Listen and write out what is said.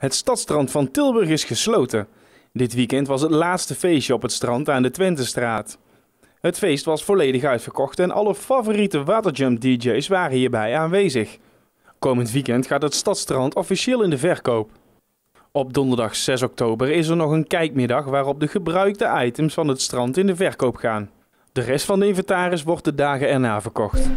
Het stadstrand van Tilburg is gesloten. Dit weekend was het laatste feestje op het strand aan de Twentestraat. Het feest was volledig uitverkocht en alle favoriete waterjump DJ's waren hierbij aanwezig. Komend weekend gaat het stadstrand officieel in de verkoop. Op donderdag 6 oktober is er nog een kijkmiddag waarop de gebruikte items van het strand in de verkoop gaan. De rest van de inventaris wordt de dagen erna verkocht.